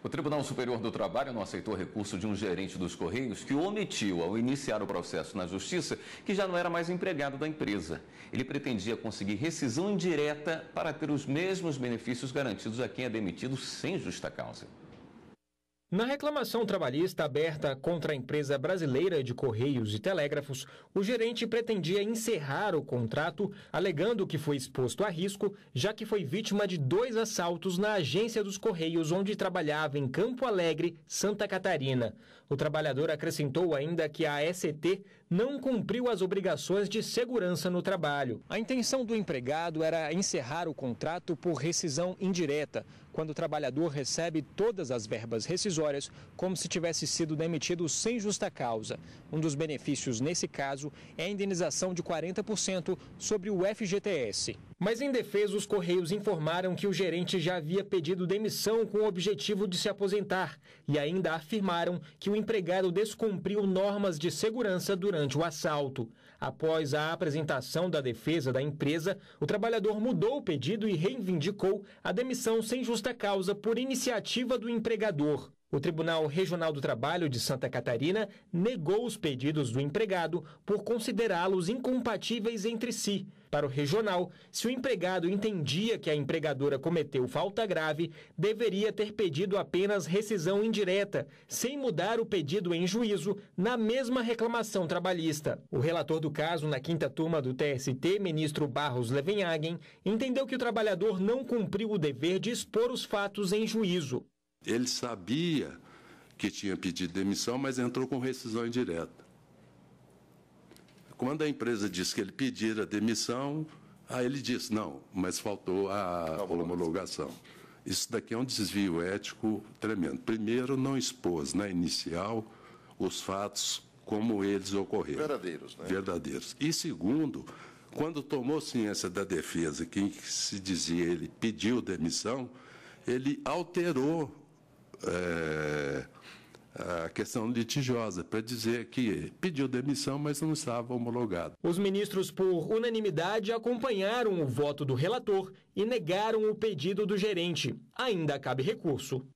O Tribunal Superior do Trabalho não aceitou recurso de um gerente dos Correios que omitiu, ao iniciar o processo na Justiça, que já não era mais empregado da empresa. Ele pretendia conseguir rescisão indireta para ter os mesmos benefícios garantidos a quem é demitido sem justa causa. Na reclamação trabalhista aberta contra a empresa brasileira de Correios e Telégrafos, o gerente pretendia encerrar o contrato, alegando que foi exposto a risco, já que foi vítima de dois assaltos na agência dos Correios onde trabalhava em Campo Alegre, Santa Catarina. O trabalhador acrescentou ainda que a ST não cumpriu as obrigações de segurança no trabalho. A intenção do empregado era encerrar o contrato por rescisão indireta, quando o trabalhador recebe todas as verbas rescisórias rescisórias, como se tivesse sido demitido sem justa causa. Um dos benefícios nesse caso é a indenização de 40% sobre o FGTS. Mas em defesa, os Correios informaram que o gerente já havia pedido demissão com o objetivo de se aposentar e ainda afirmaram que o empregado descumpriu normas de segurança durante o assalto. Após a apresentação da defesa da empresa, o trabalhador mudou o pedido e reivindicou a demissão sem justa causa por iniciativa do empregador. O Tribunal Regional do Trabalho de Santa Catarina negou os pedidos do empregado por considerá-los incompatíveis entre si para o regional, se o empregado entendia que a empregadora cometeu falta grave, deveria ter pedido apenas rescisão indireta, sem mudar o pedido em juízo na mesma reclamação trabalhista. O relator do caso na quinta turma do TST, ministro Barros Levenhagen, entendeu que o trabalhador não cumpriu o dever de expor os fatos em juízo. Ele sabia que tinha pedido demissão, mas entrou com rescisão indireta. Quando a empresa disse que ele pedira demissão, aí ele disse, não, mas faltou a homologação. Isso daqui é um desvio ético tremendo. Primeiro, não expôs na né, inicial os fatos como eles ocorreram. Verdadeiros, né? Verdadeiros. E segundo, quando tomou ciência da defesa, que se dizia ele pediu demissão, ele alterou é, questão litigiosa, para dizer que pediu demissão, mas não estava homologado. Os ministros, por unanimidade, acompanharam o voto do relator e negaram o pedido do gerente. Ainda cabe recurso.